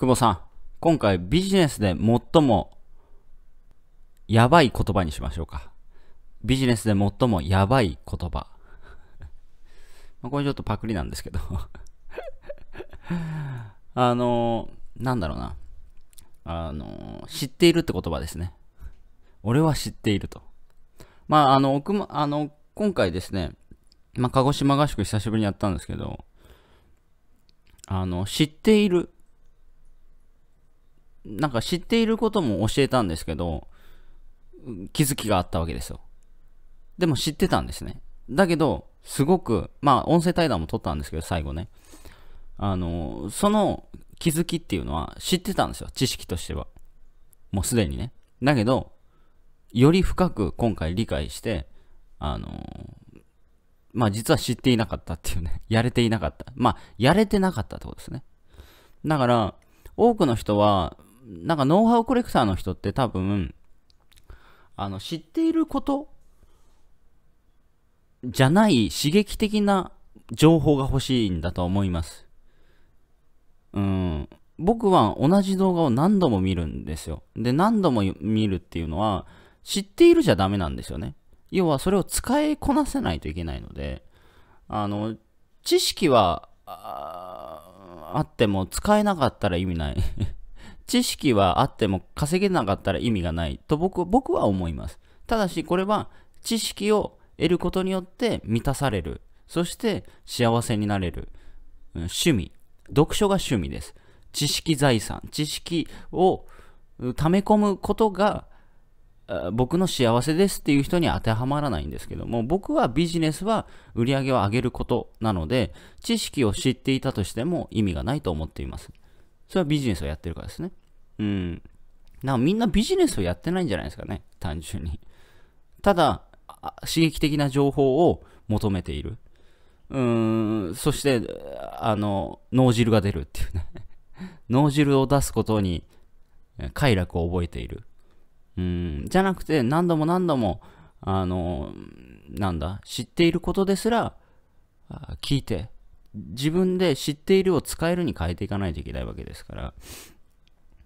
久保さん、今回ビジネスで最もやばい言葉にしましょうか。ビジネスで最もやばい言葉。まあこれちょっとパクリなんですけど あのー、なんだろうな。あのー、知っているって言葉ですね。俺は知っていると。まあ、あの、奥ま、あの、今回ですね、まあ、鹿児島合宿久しぶりにやったんですけど、あの、知っているなんか知っていることも教えたんですけど、気づきがあったわけですよ。でも知ってたんですね。だけど、すごく、まあ音声対談も撮ったんですけど、最後ね。あの、その気づきっていうのは知ってたんですよ。知識としては。もうすでにね。だけど、より深く今回理解して、あの、まあ実は知っていなかったっていうね。やれていなかった。まあ、やれてなかったってことですね。だから、多くの人は、なんかノウハウコレクターの人って多分、あの、知っていることじゃない刺激的な情報が欲しいんだと思います。うん。僕は同じ動画を何度も見るんですよ。で、何度も見るっていうのは、知っているじゃダメなんですよね。要はそれを使いこなせないといけないので、あの、知識は、あっても使えなかったら意味ない知識はあっても稼げなかったら意味がないと僕僕は思います。ただしこれは知識を得ることによって満たされる。そして幸せになれる。趣味。読書が趣味です。知識財産。知識を溜め込むことが僕の幸せですっていう人に当てはまらないんですけども僕はビジネスは売り上げを上げることなので知識を知っていたとしても意味がないと思っていますそれはビジネスをやってるからですねうん。なんかみんなビジネスをやってないんじゃないですかね、単純に。ただ、刺激的な情報を求めている。うーん、そして、あの、脳汁が出るっていうね。脳汁を出すことに快楽を覚えている。うん、じゃなくて、何度も何度も、あの、なんだ、知っていることですら、聞いて、自分で知っているを使えるに変えていかないといけないわけですから、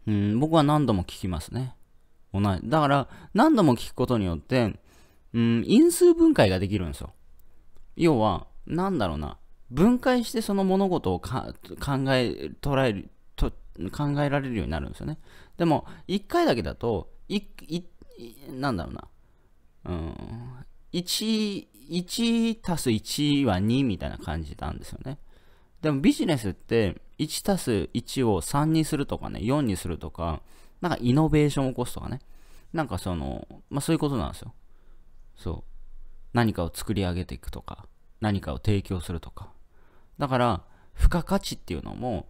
うん、僕は何度も聞きますね。同じ。だから、何度も聞くことによって、うん、因数分解ができるんですよ。要は、なんだろうな。分解してその物事を考え、捉える、と考えられるようになるんですよね。でも、一回だけだと、い、い、なんだろうな。うん、1、1たす1は2みたいな感じなんですよね。でもビジネスって、1たす1を3にするとかね、4にするとか、なんかイノベーションを起こすとかね。なんかその、まあそういうことなんですよ。そう。何かを作り上げていくとか、何かを提供するとか。だから、付加価値っていうのも、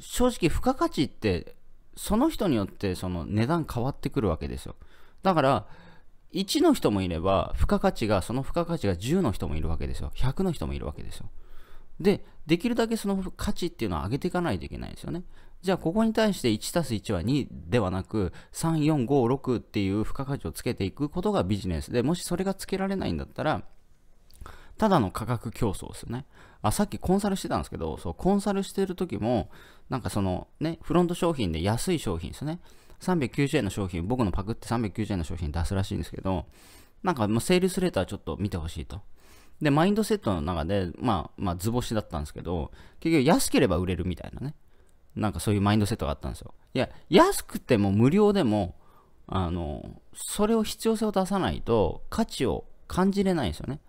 正直付加価値って、その人によってその値段変わってくるわけですよ。だから、1の人もいれば、付加価値が、その付加価値が10の人もいるわけですよ。100の人もいるわけですよ。で、できるだけその価値っていうのは上げていかないといけないんですよね。じゃあ、ここに対して1たす1は2ではなく、3、4、5、6っていう付加価値をつけていくことがビジネスで、もしそれがつけられないんだったら、ただの価格競争ですよね。あ、さっきコンサルしてたんですけど、そう、コンサルしてる時も、なんかそのね、フロント商品で安い商品ですよね。390円の商品、僕のパクって390円の商品出すらしいんですけど、なんかもうセールスレターちょっと見てほしいと。で、マインドセットの中で、まあ、まあ、図星だったんですけど、結局安ければ売れるみたいなね。なんかそういうマインドセットがあったんですよ。いや、安くても無料でも、あの、それを必要性を出さないと価値を感じれないんですよね。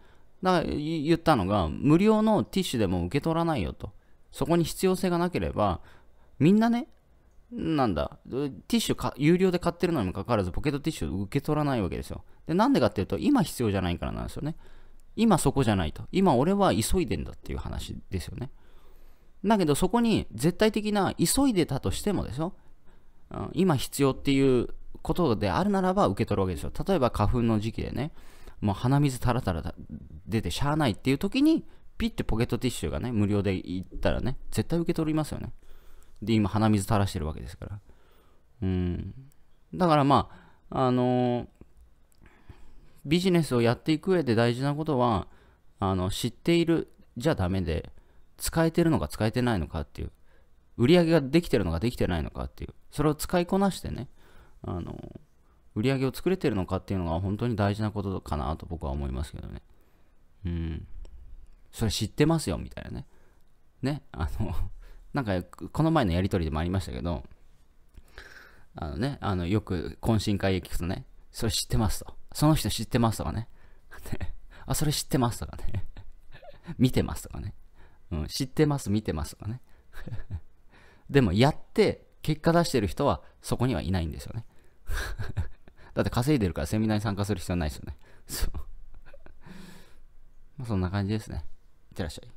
だから言ったのが、無料のティッシュでも受け取らないよと。そこに必要性がなければ、みんなね、なんだ、ティッシュか有料で買ってるのにもかかわらず、ポケットティッシュ受け取らないわけですよ。で、なんでかっていうと、今必要じゃないからなんですよね。今そこじゃないと。今俺は急いでんだっていう話ですよね。だけどそこに絶対的な急いでたとしてもですよ。うん、今必要っていうことであるならば受け取るわけですよ。例えば花粉の時期でね、もう鼻水たらたら出てしゃあないっていう時に、ピッてポケットティッシュがね、無料でいったらね、絶対受け取りますよね。で、今鼻水垂らしてるわけですから。うん。だからまあ、あのービジネスをやっていく上で大事なことは、あの、知っているじゃダメで、使えてるのか使えてないのかっていう、売り上げができてるのかできてないのかっていう、それを使いこなしてね、あの、売り上げを作れてるのかっていうのが本当に大事なことかなと僕は思いますけどね。うん。それ知ってますよ、みたいなね。ね、あの なんか、この前のやりとりでもありましたけど、あのね、あの、よく懇親会へ聞くとね、それ知ってますと。その人知ってますとかね。あ、それ知ってますとかね。見てますとかね。うん、知ってます、見てますとかね。でも、やって、結果出してる人は、そこにはいないんですよね。だって稼いでるからセミナーに参加する必要ないですよね。そう。まあ、そんな感じですね。いってらっしゃい。